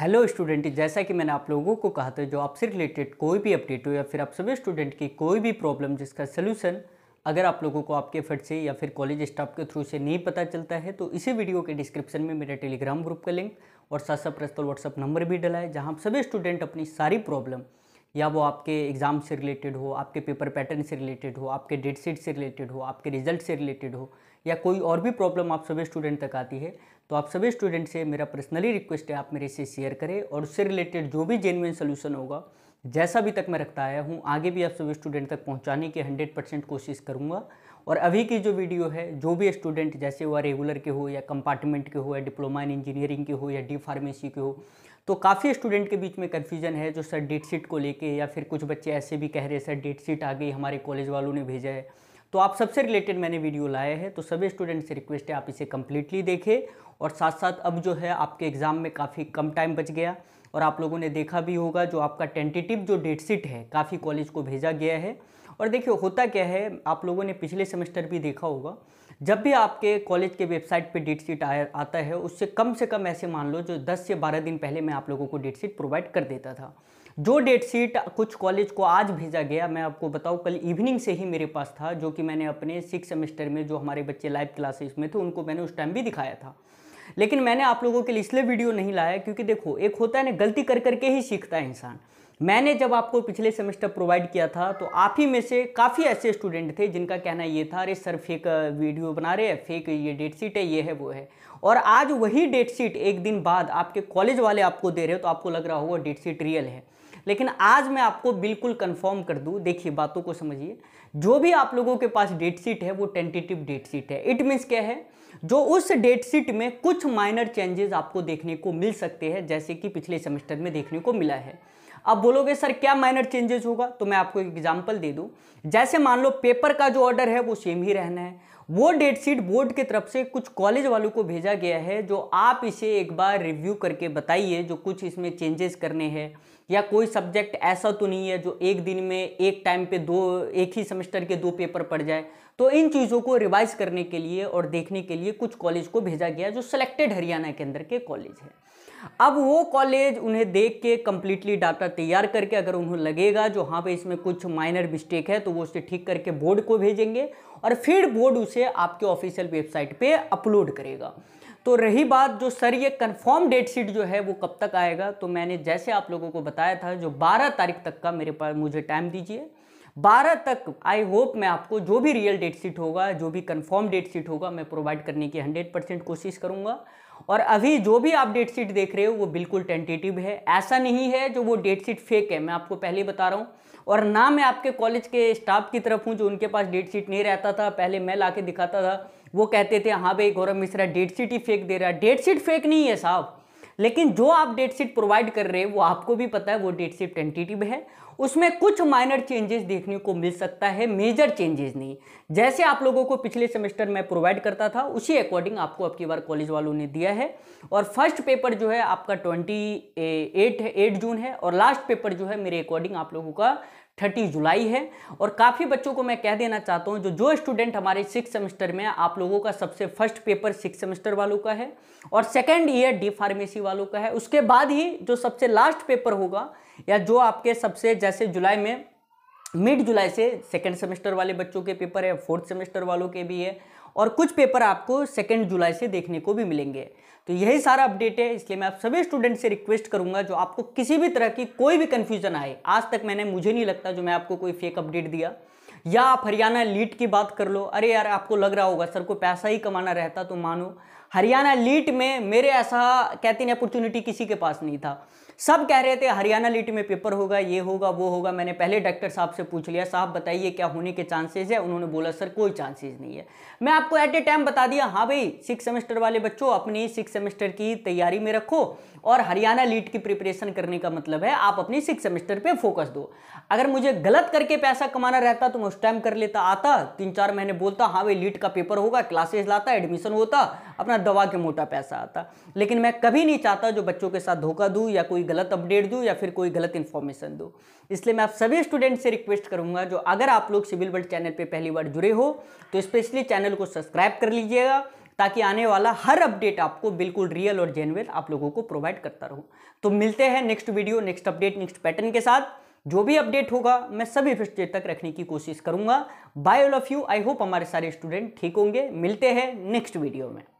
hello student जैसा कि मैंने आप लोगों को कहा था जो आपसे रिलेटेड कोई भी अपडेट हो या फिर आप सभी स्टूडेंट की कोई भी प्रॉब्लम जिसका सलूशन अगर आप लोगों को आपके एफर्ट से या फिर कॉलेज स्टाफ के थ्रू से नहीं पता चलता है तो इसी वीडियो के डिस्क्रिप्शन में मेरा टेलीग्राम ग्रुप का लिंक और साथ साथ प्रस्तुत व्हाट्सअप नंबर भी डला है जहाँ सभी स्टूडेंट अपनी सारी प्रॉब्लम या वो आपके एग्ज़ाम से रिलेटेड हो आपके पेपर पैटर्न से रिलेटेड हो आपके डेट शीट से रिलेटेड हो आपके रिजल्ट से रिलेटेड हो या कोई और भी प्रॉब्लम आप सभी स्टूडेंट तक आती है तो आप सभी स्टूडेंट से मेरा पर्सनली रिक्वेस्ट है आप मेरे से शेयर करें और उससे रिलेटेड जो भी जेन्यून सोल्यूशन होगा जैसा भी तक मैं रखता आया हूँ आगे भी आप सभी स्टूडेंट तक पहुँचाने की हंड्रेड परसेंट कोशिश करूँगा और अभी की जो वीडियो है जो भी स्टूडेंट जैसे वह रेगुलर के हो या कंपार्टमेंट के हो या डिप्लोमा इन इंजीनियरिंग के हो या डी फार्मेसी के हो तो काफ़ी स्टूडेंट के बीच में कन्फ्यूजन है जो सर डेट शीट को लेके या फिर कुछ बच्चे ऐसे भी कह रहे हैं सर डेट शीट आ गई हमारे कॉलेज वालों ने भेजा है तो आप सबसे रिलेटेड मैंने वीडियो लाए हैं तो सभी स्टूडेंट से रिक्वेस्ट है आप इसे कम्प्लीटली देखें और साथ साथ अब जो है आपके एग्ज़ाम में काफ़ी कम टाइम बच गया और आप लोगों ने देखा भी होगा जो आपका टेंटेटिव जो डेट सीट है काफ़ी कॉलेज को भेजा गया है और देखिए होता क्या है आप लोगों ने पिछले सेमेस्टर भी देखा होगा जब भी आपके कॉलेज के वेबसाइट पे डेट शीट आता है उससे कम से कम ऐसे मान लो जो 10 से 12 दिन पहले मैं आप लोगों को डेट शीट प्रोवाइड कर देता था जो डेट शीट कुछ कॉलेज को आज भेजा गया मैं आपको बताऊं कल इवनिंग से ही मेरे पास था जो कि मैंने अपने सिक्स सेमेस्टर में जो हमारे बच्चे लाइव क्लासेस में थे उनको मैंने उस टाइम भी दिखाया था लेकिन मैंने आप लोगों के लिए इसलिए वीडियो नहीं लाया क्योंकि देखो एक होता है ना गलती कर करके ही सीखता है इंसान मैंने जब आपको पिछले सेमेस्टर प्रोवाइड किया था तो आप ही में से काफ़ी ऐसे स्टूडेंट थे जिनका कहना ये था अरे सर फेक वीडियो बना रहे हैं फेक ये डेट शीट है ये है वो है और आज वही डेट शीट एक दिन बाद आपके कॉलेज वाले आपको दे रहे हो तो आपको लग रहा होगा डेट शीट रियल है लेकिन आज मैं आपको बिल्कुल कंफर्म कर दूँ देखिए बातों को समझिए जो भी आप लोगों के पास डेट शीट है वो टेंटेटिव डेट शीट है इट मीन्स क्या है जो उस डेट शीट में कुछ माइनर चेंजेस आपको देखने को मिल सकते हैं जैसे कि पिछले सेमेस्टर में देखने को मिला है अब बोलोगे सर क्या माइनर चेंजेस होगा तो मैं आपको एक एग्जाम्पल दे दूँ जैसे मान लो पेपर का जो ऑर्डर है वो सेम ही रहना है वो डेट शीट बोर्ड की तरफ से कुछ कॉलेज वालों को भेजा गया है जो आप इसे एक बार रिव्यू करके बताइए जो कुछ इसमें चेंजेस करने हैं या कोई सब्जेक्ट ऐसा तो नहीं है जो एक दिन में एक टाइम पे दो एक ही सेमेस्टर के दो पेपर पड़ जाए तो इन चीज़ों को रिवाइज करने के लिए और देखने के लिए कुछ कॉलेज को भेजा गया जो सिलेक्टेड हरियाणा के अंदर के कॉलेज है अब वो कॉलेज उन्हें देख के कम्प्लीटली डाटा तैयार करके अगर उन्हें लगेगा जो हाँ पे इसमें कुछ माइनर मिस्टेक है तो वो उसे ठीक करके बोर्ड को भेजेंगे और फिर बोर्ड उसे आपके ऑफिशियल वेबसाइट पे अपलोड करेगा तो रही बात जो सर ये कन्फर्म डेट शीट जो है वो कब तक आएगा तो मैंने जैसे आप लोगों को बताया था जो 12 तारीख तक का मेरे पास मुझे टाइम दीजिए 12 तक आई होप मैं आपको जो भी रियल डेट शीट होगा जो भी कन्फर्म डेट शीट होगा मैं प्रोवाइड करने की हंड्रेड परसेंट कोशिश करूँगा और अभी जो भी आप डेट शीट देख रहे हो वो बिल्कुल टेंटेटिव है ऐसा नहीं है जो वो डेट शीट फेक है मैं आपको पहले बता रहा हूँ और ना मैं आपके कॉलेज के स्टाफ की तरफ हूँ जो उनके पास डेट शीट नहीं रहता था पहले मैं ला दिखाता था वो कहते थे हाँ भाई गौरव मिश्रा डेट शीट ही फेक दे रहा है डेट शीट फेक नहीं है साहब लेकिन जो आप डेट शीट प्रोवाइड कर रहे हैं वो आपको भी पता है वो डेट शीट टेंटेटिव है उसमें कुछ माइनर चेंजेस देखने को मिल सकता है मेजर चेंजेस नहीं जैसे आप लोगों को पिछले सेमेस्टर में प्रोवाइड करता था उसी अकॉर्डिंग आपको अब की बार कॉलेज वालों ने दिया है और फर्स्ट पेपर जो है आपका ट्वेंटी एट एट जून है और लास्ट पेपर जो है मेरे अकॉर्डिंग आप लोगों का थर्टी जुलाई है और काफ़ी बच्चों को मैं कह देना चाहता हूँ जो जो स्टूडेंट हमारे सिक्स सेमेस्टर में आप लोगों का सबसे फर्स्ट पेपर सिक्स सेमेस्टर वालों का है और सेकेंड ईयर डी फार्मेसी वालों का है उसके बाद ही जो सबसे लास्ट पेपर होगा या जो आपके सबसे जैसे जुलाई में मिड जुलाई से सेकेंड सेमेस्टर वाले बच्चों के पेपर है फोर्थ सेमेस्टर वालों के भी है और कुछ पेपर आपको सेकेंड जुलाई से देखने को भी मिलेंगे तो यही सारा अपडेट है इसलिए मैं आप सभी स्टूडेंट से रिक्वेस्ट करूंगा जो आपको किसी भी तरह की कोई भी कन्फ्यूजन आए आज तक मैंने मुझे नहीं लगता जो मैं आपको कोई फेक अपडेट दिया या आप हरियाणा लीट की बात कर लो अरे यार आपको लग रहा होगा सर को पैसा ही कमाना रहता तो मानो हरियाणा लीट में मेरे ऐसा कहते हैं अपॉर्चुनिटी किसी के पास नहीं था सब कह रहे थे हरियाणा लिट में पेपर होगा ये होगा वो होगा मैंने पहले डॉक्टर साहब से पूछ लिया साहब बताइए क्या होने के चांसेज है उन्होंने बोला सर कोई चांसेज नहीं है मैं आपको एट ए टाइम बता दिया हाँ भाई सिक्स सेमेस्टर वाले बच्चों अपनी सिक्स सेमेस्टर की तैयारी में रखो और हरियाणा लीट की प्रिपरेशन करने का मतलब है आप अपनी सिक्स सेमेस्टर पे फोकस दो अगर मुझे गलत करके पैसा कमाना रहता तो मैं उस टाइम कर लेता आता तीन चार महीने बोलता हाँ भाई लीट का पेपर होगा क्लासेस लाता एडमिशन होता अपना दवा के मोटा पैसा आता लेकिन मैं कभी नहीं चाहता जो बच्चों के साथ धोखा दूँ या कोई गलत अपडेट दूँ या फिर कोई गलत इन्फॉर्मेशन दूँ इसलिए मैं आप सभी स्टूडेंट से रिक्वेस्ट करूँगा जो अगर आप लोग सिविल वर्ल्ड चैनल पर पहली बार जुड़े हो तो स्पेशली चैनल को सब्सक्राइब कर लीजिएगा ताकि आने वाला हर अपडेट आपको बिल्कुल रियल और जेनविन आप लोगों को प्रोवाइड करता रहूँ तो मिलते हैं next video next update next pattern के साथ जो भी अपडेट होगा मैं सभी स्टेट तक रखने की कोशिश करूंगा bye all of you I hope हमारे सारे स्टूडेंट ठीक होंगे मिलते हैं नेक्स्ट वीडियो में